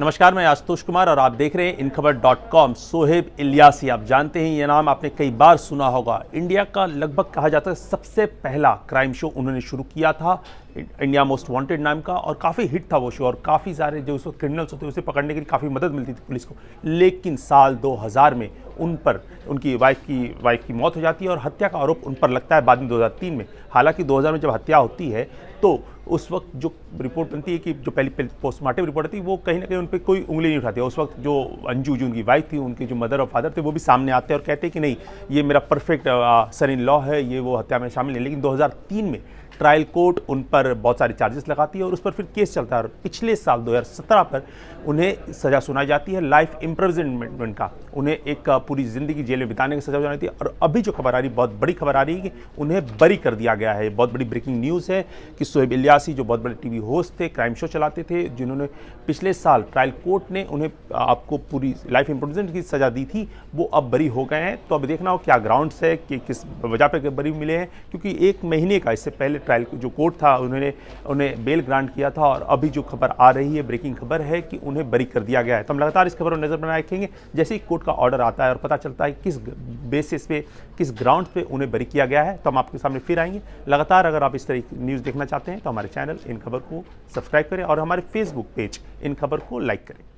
नमस्कार मैं आशुतोष कुमार और आप देख रहे हैं इन खबर डॉट कॉम सोहेब इलियासी आप जानते हैं ये नाम आपने कई बार सुना होगा इंडिया का लगभग कहा जाता है सबसे पहला क्राइम शो उन्होंने शुरू किया था इंडिया मोस्ट वांटेड नाम का और काफ़ी हिट था वो शो और काफ़ी सारे जो उस वक्त क्रिमिनल्स होते उसे पकड़ने के लिए काफ़ी मदद मिलती थी पुलिस को लेकिन साल दो में उन पर उनकी वाइफ की वाइफ की मौत हो जाती है और हत्या का आरोप उन पर लगता है बाद में 2003 में हालांकि 2000 में जब हत्या होती है तो उस वक्त जो रिपोर्ट बनती है कि जो पहली पोस्टमार्टम रिपोर्ट आती है वो कहीं ना कहीं उन पर कोई उंगली नहीं उठाती है उस वक्त जो अंजू जो उनकी वाइफ थी उनके जो मदर और फादर थे वो भी सामने आते हैं और कहते हैं कि नहीं ये मेरा परफेक्ट सर इन लॉ है ये वो हत्या में शामिल है लेकिन दो में ट्रायल कोर्ट उन पर बहुत सारे चार्जेस लगाती है और उस पर फिर केस चलता है और पिछले साल 2017 पर उन्हें सज़ा सुनाई जाती है लाइफ इम्प्रिजनमेंट का उन्हें एक पूरी ज़िंदगी जेल में बिताने की सजा हो जानी थी और अभी जो खबर आ रही बहुत बड़ी खबर आ रही है कि उन्हें बरी कर दिया गया है बहुत बड़ी ब्रेकिंग न्यूज़ है कि सोहेब इलियासी जो बहुत बड़े टीवी होस्ट थे क्राइम शो चलाते थे जिन्होंने पिछले साल ट्रायल कोर्ट ने उन्हें आपको पूरी लाइफ इम्प्रूवमेंट की सज़ा दी थी वो अब बरी हो गए हैं तो अब देखना हो क्या ग्राउंड्स है कि किस वजह पर बरी मिले हैं क्योंकि एक महीने का इससे पहले ट्रायल जो कोर्ट था उन्होंने उन्हें बेल ग्रांट किया था और अभी जो खबर आ रही है ब्रेकिंग खबर है कि उन्हें बरी कर दिया गया है तो हम लगातार इस खबर पर नज़र बनाए रखेंगे जैसे ही कोर्ट का ऑर्डर आता है और पता चलता है किस बेसिस पे किस ग्राउंड पे उन्हें बरी किया गया है तो हम आपके सामने फिर आएंगे लगातार अगर आप इस तरह की न्यूज़ देखना चाहते हैं तो हमारे चैनल इन खबर को सब्सक्राइब करें और हमारे फेसबुक पेज इन खबर को लाइक करें